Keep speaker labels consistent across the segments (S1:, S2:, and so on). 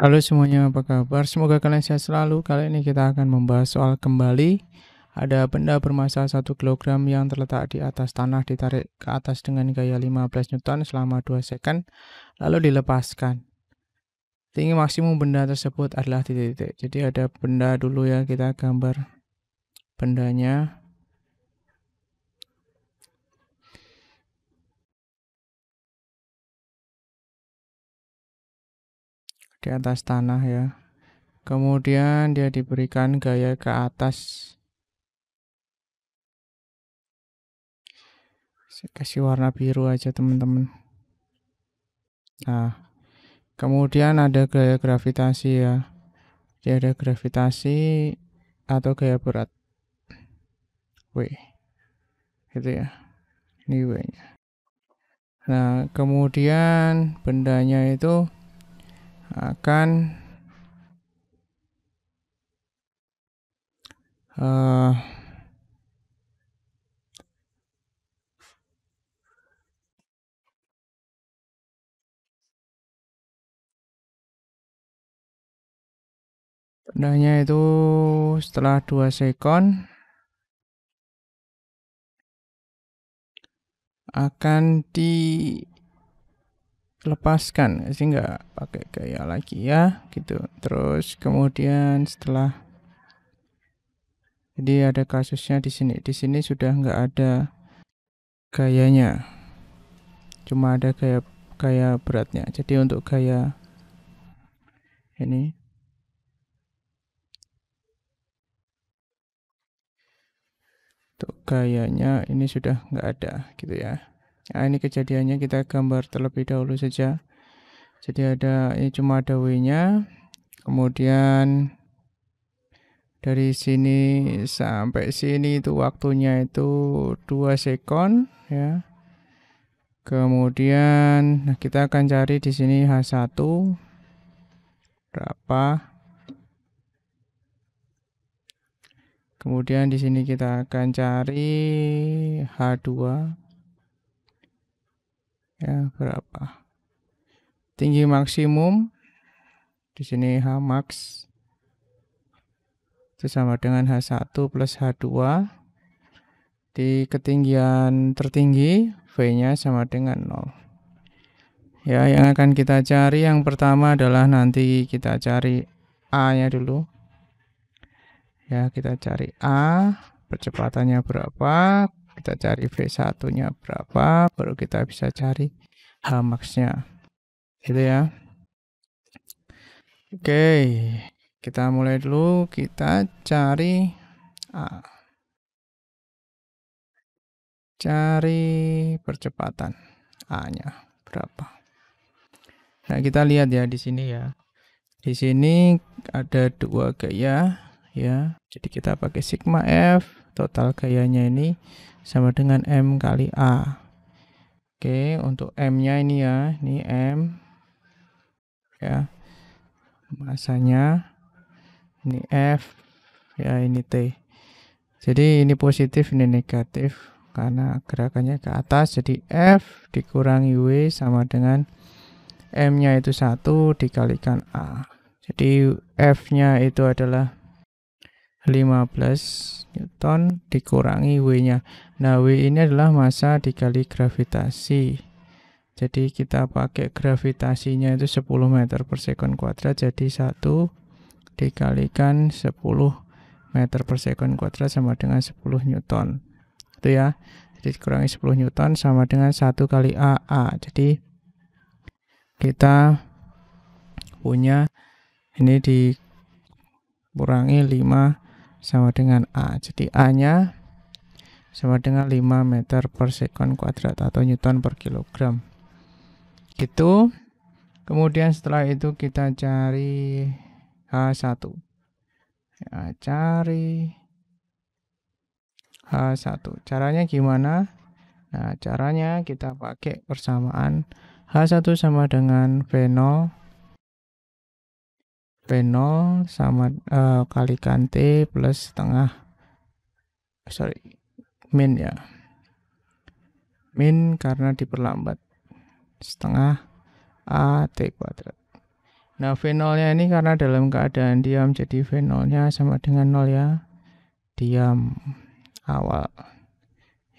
S1: Halo semuanya, apa kabar? Semoga kalian sehat selalu. Kali ini kita akan membahas soal kembali. Ada benda bermassa 1 kg yang terletak di atas tanah ditarik ke atas dengan gaya 15 Newton selama 2 second, lalu dilepaskan. Tinggi maksimum benda tersebut adalah titik-titik. Jadi ada benda dulu ya, kita gambar bendanya. di atas tanah ya. Kemudian dia diberikan gaya ke atas. Saya kasih warna biru aja teman-teman. Nah, kemudian ada gaya gravitasi ya. Dia ada gravitasi atau gaya berat. W. gitu ya. Ini W-nya. Nah, kemudian bendanya itu akan uh, Rendahnya itu setelah dua second akan di lepaskan sehingga pakai gaya lagi ya gitu terus kemudian setelah jadi ada kasusnya di sini di sini sudah nggak ada gayanya cuma ada gaya gaya beratnya jadi untuk gaya ini untuk gayanya ini sudah nggak ada gitu ya Nah, ini kejadiannya kita gambar terlebih dahulu saja. Jadi ada ini cuma ada W-nya. Kemudian dari sini sampai sini itu waktunya itu dua second ya. Kemudian nah kita akan cari di sini H1 berapa. Kemudian di sini kita akan cari H2 ya berapa tinggi maksimum di sini H max itu sama dengan H1 plus H2 di ketinggian tertinggi V-nya sama dengan 0 ya yang akan kita cari yang pertama adalah nanti kita cari A-nya dulu ya kita cari A percepatannya berapa kita cari V1-nya berapa, baru kita bisa cari max nya gitu ya. Oke, okay. kita mulai dulu. Kita cari a, cari percepatan A-nya berapa. Nah, kita lihat ya di sini ya. Di sini ada dua gaya ya. Jadi kita pakai sigma F, total gayanya ini sama dengan M kali A. Oke, untuk M-nya ini ya, ini M. Ya. Masanya ini F, ya ini T. Jadi ini positif, ini negatif karena gerakannya ke atas. Jadi F dikurangi W sama dengan M-nya itu satu dikalikan A. Jadi F-nya itu adalah 15 Newton dikurangi W-nya. Nah, W ini adalah massa dikali gravitasi. Jadi kita pakai gravitasinya itu 10 meter per second kuadrat. Jadi 1 dikalikan 10 meter per second kuadrat sama dengan 10 Newton. Itu ya. Jadi dikurangi 10 Newton sama dengan 1 kali AA. Jadi kita punya ini dikurangi 5 sama dengan A. Jadi A-nya sama dengan 5 meter per sekon kuadrat atau newton per kilogram. Gitu. Kemudian setelah itu kita cari H1. Ya, cari H1. Caranya gimana? Nah, caranya kita pakai persamaan H1 sama dengan V0 P0 sama uh, eh, kalikan T plus setengah sorry min ya min karena diperlambat setengah A T kuadrat nah V0-nya ini karena dalam keadaan diam jadi V0-nya sama dengan 0 ya diam awal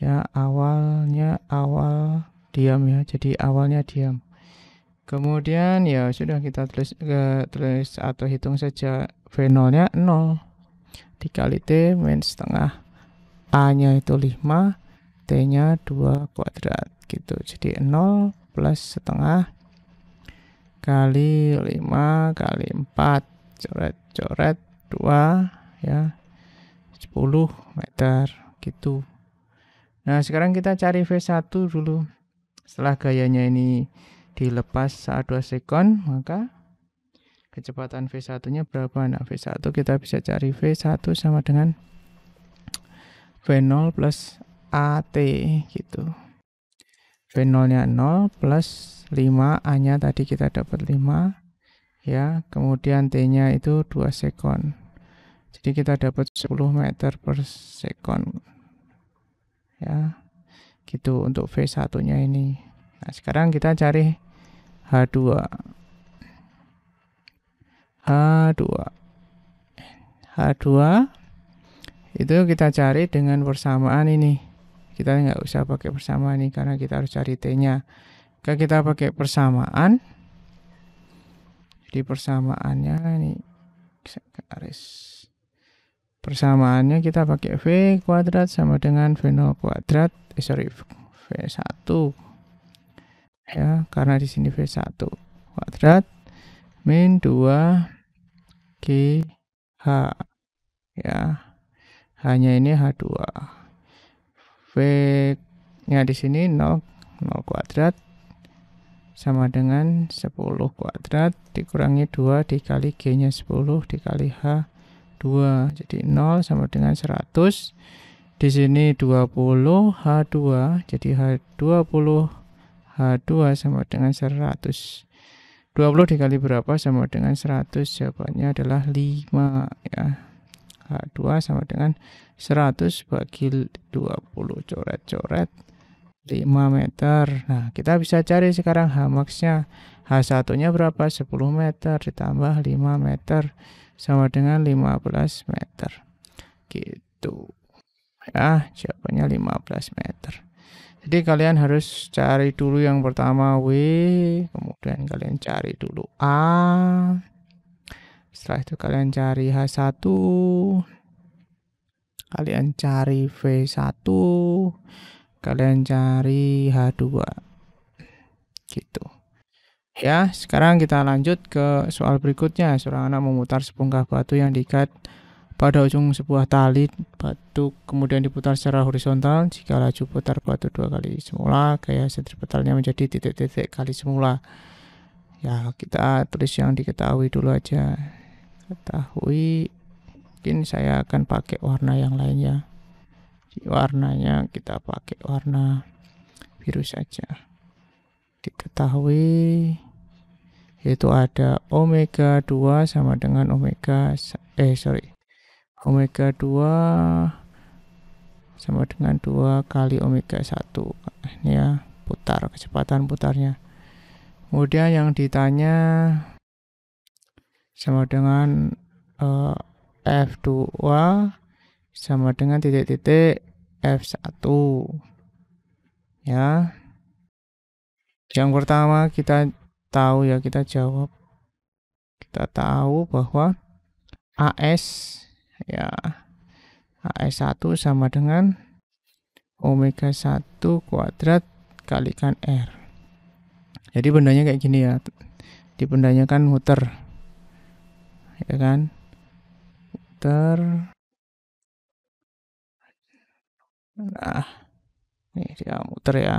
S1: ya awalnya awal diam ya jadi awalnya diam Kemudian ya sudah kita tulis ke, tulis atau hitung saja V0-nya 0 dikali T min setengah A-nya itu 5 T-nya 2 kuadrat gitu. Jadi 0 plus setengah kali 5 kali 4 coret-coret 2 ya 10 meter gitu. Nah, sekarang kita cari V1 dulu. Setelah gayanya ini dilepas saat 2 sekon, maka kecepatan V1-nya berapa? Nah, V1 kita bisa cari V1 sama dengan V0 plus AT gitu. V0-nya 0 plus 5, A-nya tadi kita dapat 5 ya kemudian t-nya itu 2 sekon jadi kita dapat 10 meter per sekon ya gitu untuk v1 nya ini nah sekarang kita cari H2 H2 H2 itu kita cari dengan persamaan ini kita nggak usah pakai persamaan ini karena kita harus cari T-nya Oke, kita pakai persamaan jadi persamaannya ini garis persamaannya kita pakai V kuadrat sama dengan V0 kuadrat eh sorry V1 ya karena di sini V1 kuadrat min 2 H ya hanya ini H2 V nya di sini 0 0 kuadrat sama dengan 10 kuadrat dikurangi 2 dikali G nya 10 dikali H 2 jadi 0 sama dengan 100 di sini 20 H2 jadi H20 sama dengan 100. 20 dikali berapa sama dengan 100? Jawabannya adalah 5 ya. H2 sama dengan 100 bagi 20 coret-coret 5 meter. Nah, kita bisa cari sekarang H max-nya. H1-nya berapa? 10 meter ditambah 5 meter sama dengan 15 meter. Gitu. Ya, jawabannya 15 meter. Jadi kalian harus cari dulu yang pertama W, kemudian kalian cari dulu A. Setelah itu kalian cari H1. Kalian cari V1. Kalian cari H2. Gitu. Ya, sekarang kita lanjut ke soal berikutnya. Seorang anak memutar sepungkah batu yang diikat pada ujung sebuah tali batu kemudian diputar secara horizontal jika laju putar batu dua kali semula gaya sentripetalnya menjadi titik-titik kali semula ya kita tulis yang diketahui dulu aja ketahui mungkin saya akan pakai warna yang lainnya di warnanya kita pakai warna biru saja diketahui itu ada omega 2 sama dengan omega eh sorry omega 2 sama dengan 2 kali omega 1 ini ya putar kecepatan putarnya kemudian yang ditanya sama dengan uh, eh, F2 sama dengan titik-titik F1 ya yang pertama kita tahu ya kita jawab kita tahu bahwa AS ya AS1 sama dengan omega 1 kuadrat kalikan R jadi bendanya kayak gini ya di bendanya kan muter ya kan muter nah ini dia muter ya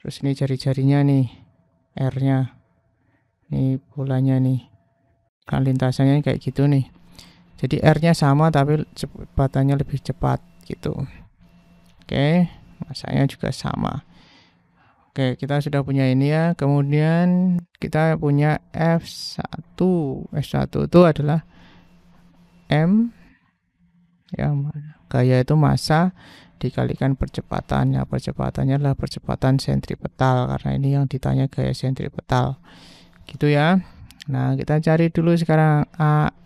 S1: terus ini jari-jarinya nih R nya ini bolanya nih kan lintasannya kayak gitu nih. Jadi R-nya sama tapi cepatannya lebih cepat gitu. Oke, masanya juga sama. Oke, kita sudah punya ini ya. Kemudian kita punya F1. F1 itu adalah M ya gaya itu masa dikalikan percepatannya percepatannya adalah percepatan sentripetal karena ini yang ditanya gaya sentripetal gitu ya Nah, kita cari dulu sekarang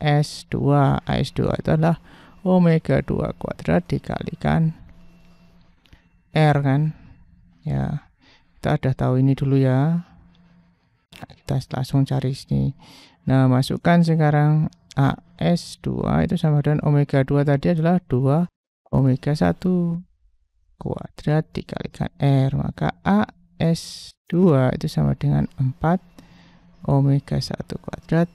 S1: AS2. AS2 itu adalah omega 2 kuadrat dikalikan R kan. Ya, kita sudah tahu ini dulu ya. Nah, kita langsung cari sini. Nah, masukkan sekarang AS2 itu sama dengan omega 2 tadi adalah 2 omega 1 kuadrat dikalikan R. Maka AS2 itu sama dengan 4 omega 1 kuadrat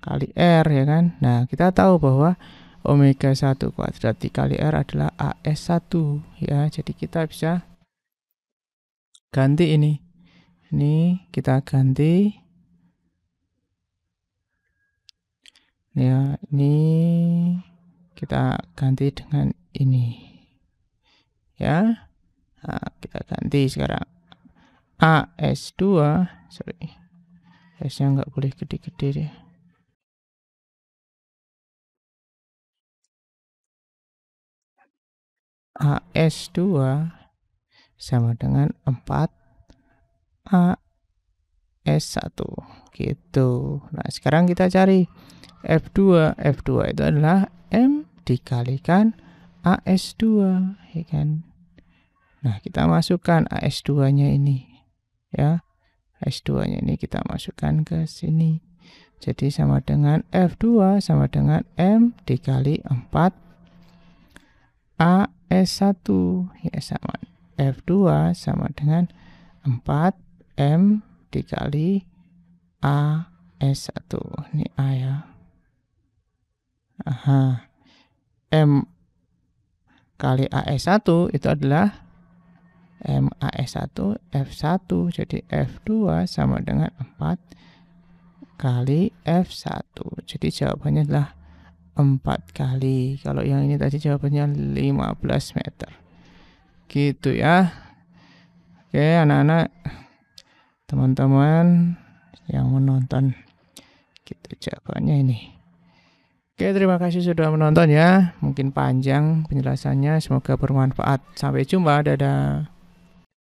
S1: kali R ya kan. Nah, kita tahu bahwa omega 1 kuadrat dikali R adalah AS1 ya. Jadi kita bisa ganti ini. Ini kita ganti. Ya, ini kita ganti dengan ini. Ya. Nah, kita ganti sekarang. AS2 sorry S nya nggak boleh gede-gede deh AS2 sama dengan 4 AS1 gitu nah sekarang kita cari F2 F2 itu adalah M dikalikan AS2 ya kan nah kita masukkan AS2 nya ini ya S2 nya ini kita masukkan ke sini jadi sama dengan F2 sama dengan M dikali 4 A S1 ya sama F2 sama dengan 4 M dikali A S1 ini A ya Aha M kali AS1 itu adalah MAS1 F1 jadi F2 sama dengan 4 kali F1 jadi jawabannya adalah 4 kali kalau yang ini tadi jawabannya 15 meter gitu ya oke anak-anak teman-teman yang menonton gitu jawabannya ini Oke, terima kasih sudah menonton ya. Mungkin panjang penjelasannya, semoga bermanfaat. Sampai jumpa, dadah.